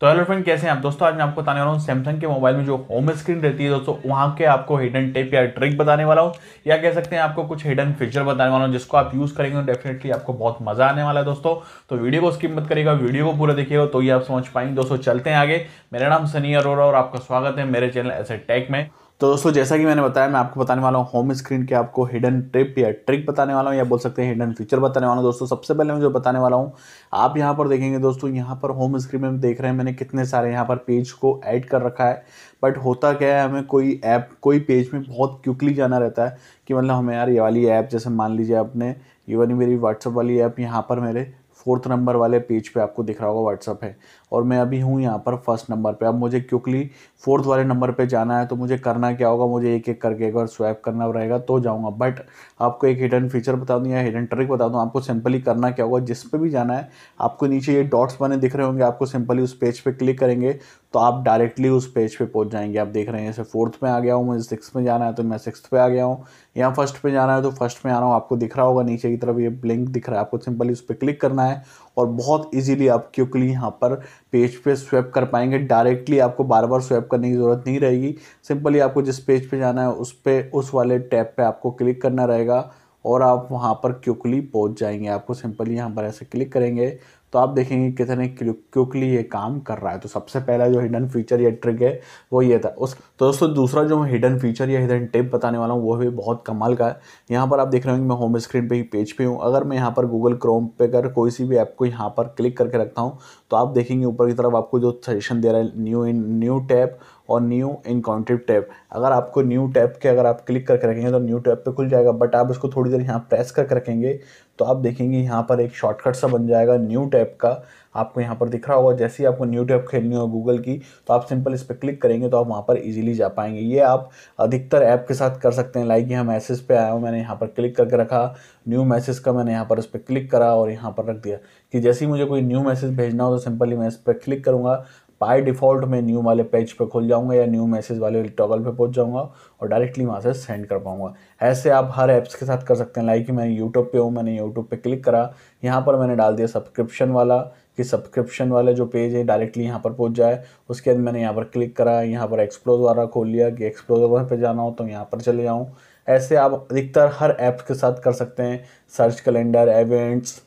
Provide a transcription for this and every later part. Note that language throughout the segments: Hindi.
तो हेलो फ्रेंड कैसे हैं आप दोस्तों आज मैं आपको बताने वाला हूँ सैमसंग के मोबाइल में जो होम स्क्रीन रहती है दोस्तों वहाँ के आपको हिडन टिप या ट्रिक बताने वाला हूँ या कह सकते हैं आपको कुछ हिडन फीचर बताने वाला हूँ जिसको आप यूज़ करेंगे डेफिनेटली तो आपको बहुत मजा आने वाला है दोस्तों तो वीडियो को स्किप मत करेगा वीडियो को पूरा देखिएगा तो ये आप समझ पाएंगे दोस्तों चलते हैं आगे मेरा नाम सनी अरोरा और आपका स्वागत है मेरे चैनल ऐसे टेक में तो दोस्तों जैसा कि मैंने बताया मैं आपको बताने वाला हूँ होम स्क्रीन के आपको हिडन ट्रिप या ट्रिक बताने वाला हूँ या बोल सकते हैं हिडन फीचर बताने वाला हूँ दोस्तों सबसे पहले मैं जो बताने वाला हूँ आप यहाँ पर देखेंगे दोस्तों यहाँ पर होम स्क्रीन में देख रहे हैं मैंने कितने सारे यहाँ पर पेज को ऐड कर रखा है बट होता क्या है हमें कोई ऐप कोई पेज में बहुत क्विकली जाना रहता है कि मतलब हमें यार ये वाली ऐप जैसे मान लीजिए आपने इवन मेरी व्हाट्सअप वाली ऐप यहाँ पर मेरे फोर्थ नंबर वाले पेज पे आपको दिख रहा होगा व्हाट्सअप है और मैं अभी हूँ यहाँ पर फर्स्ट नंबर पे अब मुझे क्योंकि फोर्थ वाले नंबर पे जाना है तो मुझे करना क्या होगा मुझे एक एक करके एक बार स्वैप करना रहेगा तो जाऊँगा बट आपको एक हिडन फीचर बता दूँ या हिडन ट्रिक बता दूँ आपको सिंपली करना क्या होगा जिस पर भी जाना है आपको नीचे ये डॉट्स बने दिख रहे होंगे आपको सिंपली उस पेज पर क्लिक करेंगे तो आप डायरेक्टली उस पेज पर पहुँच जाएंगे आप देख रहे हैं जैसे फोर्थ में आ गया हूँ मुझे सिक्स में जाना है तो मैं सिक्स पे आ गया हूँ या फर्स्ट पे जाना है तो फर्स्ट में आ रहा हूँ आपको दिख रहा होगा नीचे की तरफ ये ब्लिंक दिख रहा है आपको सिंपली उस पर क्लिक करना है है और बहुत इजीली आप क्विकली यहाँ पर पेज पे स्वैप कर पाएंगे डायरेक्टली आपको बार बार स्वैप करने की ज़रूरत नहीं रहेगी सिंपली आपको जिस पेज पे जाना है उस पर उस वाले टैब पे आपको क्लिक करना रहेगा और आप वहाँ पर क्विकली पहुँच जाएंगे आपको सिंपली यहाँ पर ऐसे क्लिक करेंगे तो आप देखेंगे कितने क्विकली ये काम कर रहा है तो सबसे पहला जो हिडन फीचर या ट्रिक है वो ये था उस तो दोस्तों दूसरा जो मैं हिडन फीचर या हिडन टिप बताने वाला हूँ वो भी बहुत कमाल का है यहाँ पर आप देख रहे होंगे मैं होम स्क्रीन पर ही पेज पे हूँ अगर मैं यहाँ पर गूगल क्रोम पे कर कोई सी भी ऐप को यहाँ पर क्लिक करके रखता हूँ तो आप देखेंगे ऊपर की तरफ आपको जो सजेशन दे रहा है न्यू इन न्यू टैप और न्यू इनकाउंटिव टैप अगर आपको न्यू टैप के अगर आप क्लिक करके रखेंगे तो न्यू टैप पे खुल जाएगा बट आप इसको थोड़ी देर यहाँ प्रेस करके रखेंगे तो आप देखेंगे यहाँ पर एक शॉर्टकट सा बन जाएगा न्यू टैब का आपको यहाँ पर दिख रहा होगा जैसे ही आपको न्यू टैब खेलनी हो गूगल की तो आप सिंपल इस पर क्लिक करेंगे तो आप वहाँ पर इजीली जा पाएंगे ये आप अधिकतर ऐप के साथ कर सकते हैं लाइक यहाँ मैसेज पे आया हूँ मैंने यहाँ पर क्लिक करके रखा न्यू मैसेज का मैंने यहाँ पर इस पर क्लिक करा और यहाँ पर रख दिया कि जैसे ही मुझे कोई न्यू मैसेज भेजना हो तो सिंपली मैं इस पर क्लिक करूँगा बाय डिफ़ॉल्ट मैं न्यू वाले पेज पे खोल जाऊंगा या न्यू मैसेज वाले टॉगल पे पहुंच जाऊंगा और डायरेक्टली वहाँ से सेंड कर पाऊंगा ऐसे आप हर ऐप्स के साथ कर सकते हैं लाइक मैं यूट्यूब पे हूँ मैंने यूट्यूब पे क्लिक करा यहाँ पर मैंने डाल दिया सब्सक्रिप्शन वाला कि सब्सक्रिप्शन वाला जो पेज है डायरेक्टली यहाँ पर पहुँच जाए उसके बाद मैंने यहाँ पर क्लिक करा यहाँ पर एक्सप्लोर वाला खोल लिया कि एक्सप्लोर पर जाना हो तो यहाँ पर चले जाऊँ ऐसे आप अधिकतर हर ऐप्स के साथ कर सकते हैं सर्च कैलेंडर इवेंट्स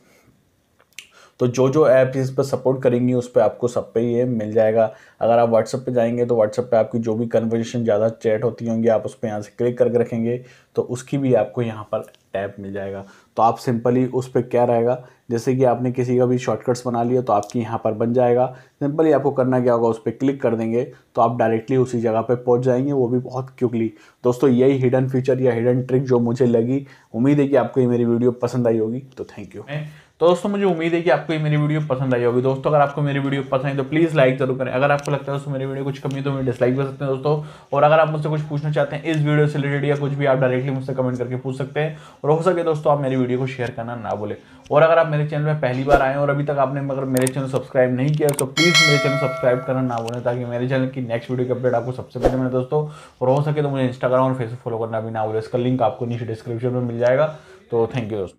तो जो जो ऐप इस पर सपोर्ट करेंगी उस पर आपको सब पे ये मिल जाएगा अगर आप व्हाट्सअप पे जाएंगे तो व्हाट्सअप पे आपकी जो भी कन्वर्जेशन ज़्यादा चैट होती होंगी आप उस पर यहाँ से क्लिक करके रखेंगे तो उसकी भी आपको यहाँ पर टैप मिल जाएगा तो आप सिंपली उस पर क्या रहेगा जैसे कि आपने किसी का भी शॉर्टकट्स बना लिया तो आपकी यहाँ पर बन जाएगा सिंपली आपको करना क्या होगा उस पर क्लिक कर देंगे तो आप डायरेक्टली उसी जगह पर पहुँच जाएंगे वो भी बहुत क्विकली दोस्तों यही हिडन फीचर या हिडन ट्रिक जो मुझे लगी उम्मीद है कि आपको ये मेरी वीडियो पसंद आई होगी तो थैंक यू तो दोस्तों मुझे उम्मीद है कि आपको ये मेरी वीडियो पसंद आई होगी दोस्तों अगर आपको मेरी वीडियो पसंद है तो प्लीज़ लाइक जरूर करें अगर आपको लगता है दोस्तों मेरी वीडियो कुछ कमी तो मुझे डिसलाइक कर सकते हैं दोस्तों और अगर आप मुझसे कुछ पूछना चाहते हैं इस वीडियो से रिलेटेड या कुछ भी आप डायरेक्टली मुझसे कमेंट करके पूछ सकते हैं और हो सके दोस्तों आप मेरी वीडियो को शेयर करना ना बोले और अगर आप मेरे चैनल में पहली बार आए और अभी तक आपने अगर मेरे चैनल सब्सक्राइब नहीं किया तो प्लीज़ मेरे चैनल सब्सक्राइब करना ना बोले ताकि मेरे चैनल की नेक्स्ट वीडियो की अपडेट आपको सबसे पहले मिले दोस्तों और हो सके तो मुझे इंस्टाग्राम और फेसबुक फॉलो करना भी ना बोले इसका लिंक आपको नीचे डिस्क्रिप्शन में मिल जाएगा तो थैंक यू दोस्तों